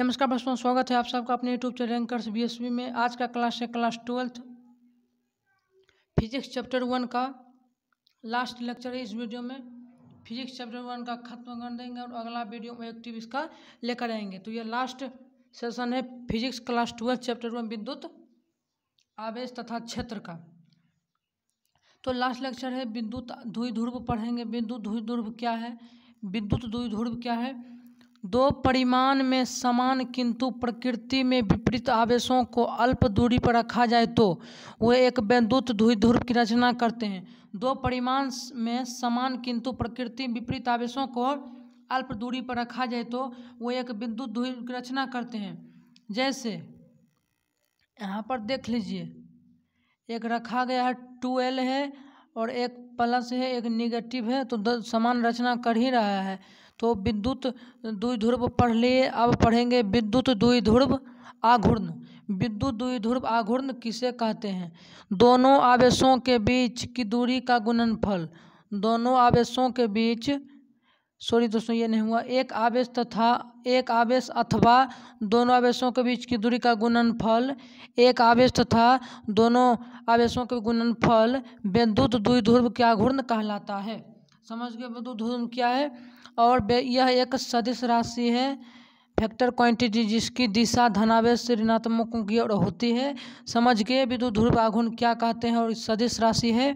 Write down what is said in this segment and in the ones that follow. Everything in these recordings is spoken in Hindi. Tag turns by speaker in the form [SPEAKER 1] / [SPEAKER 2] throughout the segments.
[SPEAKER 1] नमस्कार दोस्तों स्वागत है आप सबका अपने YouTube channel anchors B e में आज का क्लास है class twelfth physics chapter one का लास्ट लेक्चर है इस वीडियो में फिजिक्स चैप्टर वन का खत्म कर देंगे और अगला वीडियो में एक्टिव इसका लेकर आएंगे तो ये लास्ट सेशन है physics class twelfth chapter one विद्युत आवेश तथा क्षेत्र का तो लास्ट लेक्चर है विद्युत ध्रुव पढ़ेंगे विद्युत ध्रुव क्या है विद्युत ध्रुव क्या है दो परिमाण में समान किंतु प्रकृति में विपरीत आवेशों को अल्प दूरी पर रखा जाए तो वे एक वैद्युत धुर की रचना करते हैं दो परिमाण में समान किंतु प्रकृति विपरीत आवेशों को अल्प दूरी पर रखा जाए तो वे एक विद्युत धुई की रचना करते हैं जैसे यहाँ पर देख लीजिए एक रखा गया है टू एल है और एक प्लस है एक निगेटिव है तो समान रचना कर ही रहा है तो विद्युत दुई ध्रुव पढ़ लिए अब पढ़ेंगे विद्युत दुई ध्रुव आघूर्ण विद्युत दुई ध्रुव आघूर्ण किसे कहते हैं दोनों आवेशों के बीच की दूरी का गुणनफल दोनों आवेशों के बीच सॉरी दोस्तों ये नहीं हुआ एक आवेश तथा एक आवेश अथवा दोनों आवेशों के बीच की दूरी का गुणनफल एक आवेश तथा दोनों आवेशों के गुणनफल विद्युत द्विध्रुव क्या घूर्ण कहलाता है समझ गए विद्युत क्या है और यह एक सदिश राशि है फैक्टर क्वांटिटी जिसकी दिशा धनावेश ऋणात्मकों की ओर होती है समझ गए विद्युत ध्रुव आघूर्ण क्या कहते हैं और सदिश राशि है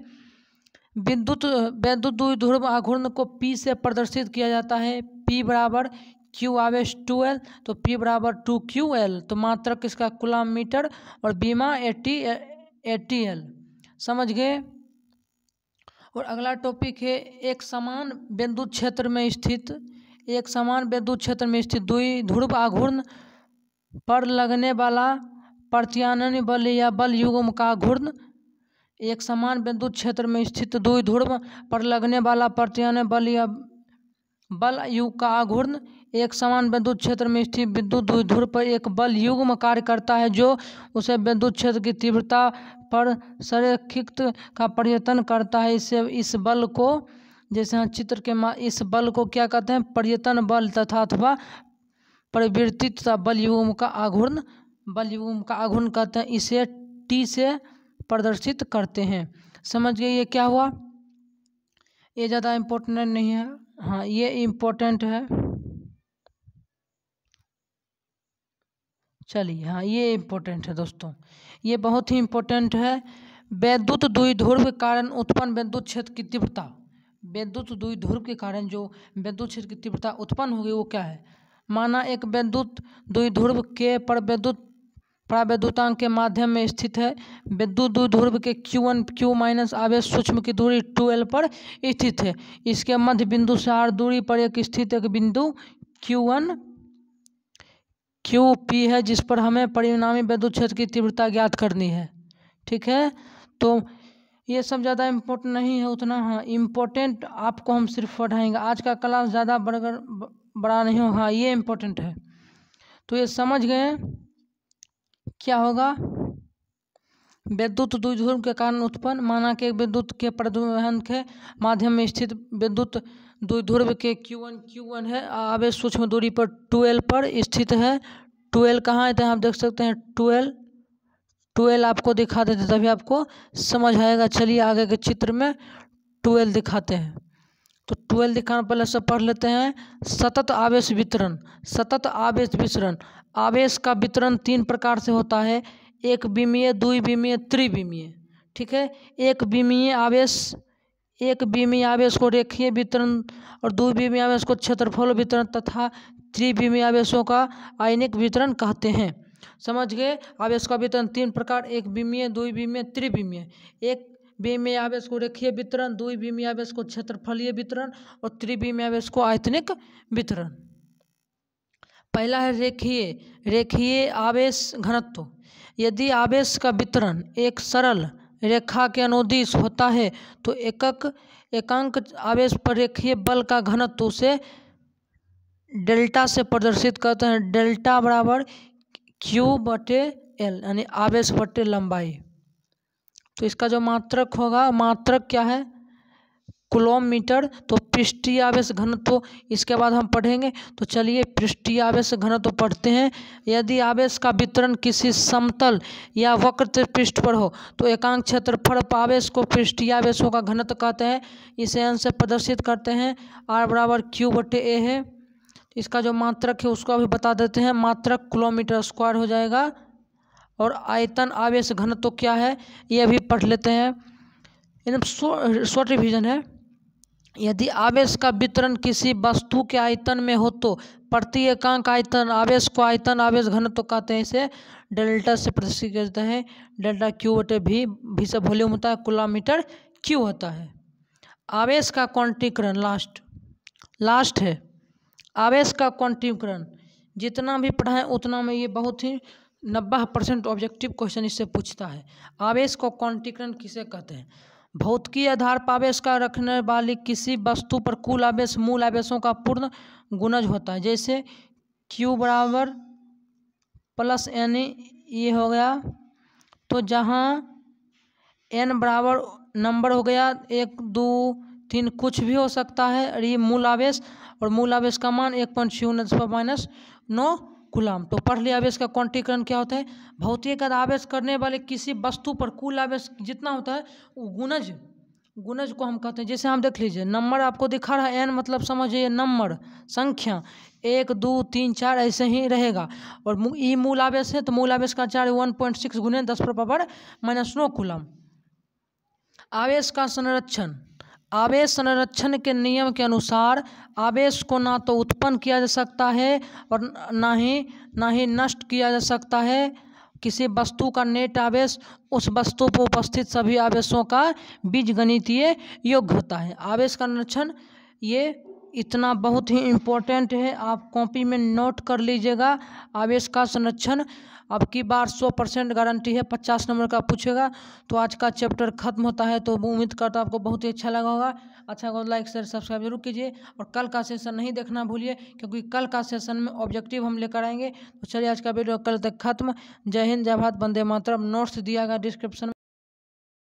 [SPEAKER 1] विद्युत विद्युत ध्रुव आघूर्ण को पी से प्रदर्शित किया जाता है पी बराबर क्यू आवेश टू एल तो पी बराबर टू क्यू एल तो मात्रक इसका कुलाम मीटर और बीमा एटी एटी एल समझ गए और अगला टॉपिक है एक समान बिंदु क्षेत्र में स्थित एक समान बिंदु क्षेत्र में स्थित दुई ध्रुव आघूर्ण पर लगने वाला प्रत्यानन बल या बल युगम का घूर्ण एक समान बिंदु क्षेत्र में स्थित दुई ध्रुव पर लगने वाला प्रत्यानन बल या बल युग का आघूर्ण एक समान विद्युत क्षेत्र में स्थित विद्युत ध्रुव पर एक बल युग्म कार्य करता है जो उसे विद्युत क्षेत्र की तीव्रता पर संरक्षित का परिवर्तन करता है इसे इस बल को जैसे हम चित्र के मा इस बल को क्या कहते हैं परिवर्तन बल तथा अथवा परिवृत्ति तथा बल युग्म का आघूर्ण बल युग्म का आघूर्ण कहते हैं इसे टी से प्रदर्शित करते हैं समझ गए ये क्या हुआ ये ज़्यादा इम्पोर्टेंट नहीं है हाँ ये इम्पोर्टेंट है चलिए हाँ ये इम्पोर्टेंट है दोस्तों ये बहुत ही इम्पोर्टेंट है वैद्युत द्विध्रुव के कारण उत्पन्न वैद्युत क्षेत्र की तीव्रता वैद्युत द्विध्रुव के कारण जो वैद्युत क्षेत्र की तीव्रता उत्पन्न होगी वो क्या है माना एक वैद्युत द्विध्रुव के पर वैद्युत प्रावैद्युतांक के माध्यम में स्थित है विद्युत ध्रुव के क्यू वन क्यू माइनस आवेश सूक्ष्म की दूरी ट्वेल्व पर स्थित है इसके मध्य बिंदु से आर दूरी पर एक स्थित एक बिंदु क्यू वन क्यू पी है जिस पर हमें परिणामी विद्युत क्षेत्र की तीव्रता ज्ञात करनी है ठीक है तो ये सब ज़्यादा इम्पोर्टेंट नहीं है उतना हाँ इम्पोर्टेंट आपको हम सिर्फ पढ़ाएंगे आज का क्लास ज़्यादा बढ़कर बड़ा नहीं हो हाँ ये इम्पोर्टेंट है तो ये समझ गए क्या होगा विद्युत द्विध्रुव के कारण उत्पन्न माना के विद्युत के प्रदुहन के माध्यम में स्थित विद्युत द्विध्रुव के क्यू वन क्यू वन है आवेश सूक्ष्म दूरी पर 12 पर स्थित है ट्वेल्व कहाँ है तो आप देख सकते हैं ट्वेल्व ट्वेल्व आपको दिखा देते तभी आपको समझ आएगा चलिए आगे के चित्र में ट्वेल्व दिखाते हैं तो ट्वेल्व दिखाना पहले से पढ़ लेते हैं सतत आवेश वितरण सतत आवेश वितरण आवेश का वितरण तीन प्रकार से होता है एक बीमीय दुई बीमीय त्रिविमीय ठीक है एक बीमीय आवेश एक बीमीय आवेश को रेखीय वितरण और दो बीमीय आवेश को क्षेत्रफल वितरण तथा त्रिविमीय आवेशों का आयनिक वितरण कहते हैं समझ गए आवेश का वितरण तीन प्रकार एक बीमीय दो बीमीय त्रिविमीय एक आवेश को रेखीय वितरण दुई आवेश को क्षेत्रफलीय वितरण और आवेश को आयतनिक वितरण पहला है रेखीय रेखीय आवेश घनत्व यदि आवेश का वितरण एक सरल रेखा के अनुदिश होता है तो एकक एकांक आवेश पर रेखीय बल का घनत्व उसे डेल्टा से प्रदर्शित करते हैं डेल्टा बराबर क्यू बटे एल यानी आवेश बटे लंबाई तो इसका जो मात्रक होगा मात्रक क्या है कुलोमीटर तो पृष्ठियावेश आवेश घनत्व इसके बाद हम पढ़ेंगे तो चलिए पृष्ठियावेश आवेश घनत्व पढ़ते हैं यदि आवेश का वितरण किसी समतल या वक्र पृष्ठ पर हो तो एकांक क्षेत्रफल आवेश को पृष्ठियावेशों आवेशों का घनत्व कहते हैं इसे अंश से प्रदर्शित करते हैं आर बराबर क्यू बटे ए है इसका जो मात्रक है उसको अभी बता देते हैं मात्रक किलोमीटर स्क्वायर हो जाएगा और आयतन आवेश घनत्व तो क्या है ये भी पढ़ लेते हैं एकदम शॉर्ट रिविजन है यदि आवेश का वितरण किसी वस्तु के आयतन में हो तो प्रति एकांक आयतन आवेश को आयतन आवेश घनत्व तो कहते हैं इसे डेल्टा से प्रदर्शित करते हैं डेल्टा क्यू बटे भी भी से वॉल्यूम होता है किलोमीटर क्यू होता है आवेश का क्वांटीकरण लास्ट लास्ट है आवेश का क्वांटीकरण जितना भी पढ़ाएं उतना में ये बहुत ही नब्बे परसेंट ऑब्जेक्टिव क्वेश्चन इससे पूछता है आवेश को कॉन्टिकरण किसे कहते हैं भौतिकी आधार पर आवेश का रखने वाली किसी वस्तु पर कुल आवेश मूल आवेशों का पूर्ण गुणज होता है जैसे क्यू बराबर प्लस एन ये हो गया तो जहाँ एन बराबर नंबर हो गया एक दो तीन कुछ भी हो सकता है और ये मूल आवेश और मूल आवेश का मान एक पॉइंट शून्य माइनस नौ कुलम तो पढ़ लिया आवेश का कौंटीकरण क्या होता है भौतिक आवेश करने वाले किसी वस्तु पर कुल आवेश जितना होता है वो गुणज गुणज को हम कहते हैं जैसे हम देख लीजिए नंबर आपको दिखा रहा है एन मतलब समझिए नंबर संख्या एक दो तीन चार ऐसे ही रहेगा और ई मूल आवेश है तो मूल आवेश का चार वन पॉइंट सिक्स गुने दस पर पावर माइनस नौ कुलम आवेश का संरक्षण आवेश संरक्षण के नियम के अनुसार आवेश को ना तो उत्पन्न किया जा सकता है और ना ही ना ही नष्ट किया जा सकता है किसी वस्तु का नेट आवेश उस वस्तु पर उपस्थित सभी आवेशों का बीजगणितीय योग होता है आवेश का संरक्षण ये इतना बहुत ही इम्पोर्टेंट है आप कॉपी में नोट कर लीजिएगा आवेश का संरक्षण अब की बार सौ परसेंट गारंटी है पचास नंबर का पूछेगा तो आज का चैप्टर खत्म होता है तो उम्मीद करता आपको बहुत ही अच्छा लगा होगा अच्छा होगा लाइक शेयर सब्सक्राइब जरूर कीजिए और कल का सेशन नहीं देखना भूलिए क्योंकि कल का सेशन में ऑब्जेक्टिव हम लेकर आएंगे तो चलिए आज का वीडियो कल तक खत्म जय हिंद जय भारत वंदे मातरम नोट्स दिया गया डिस्क्रिप्शन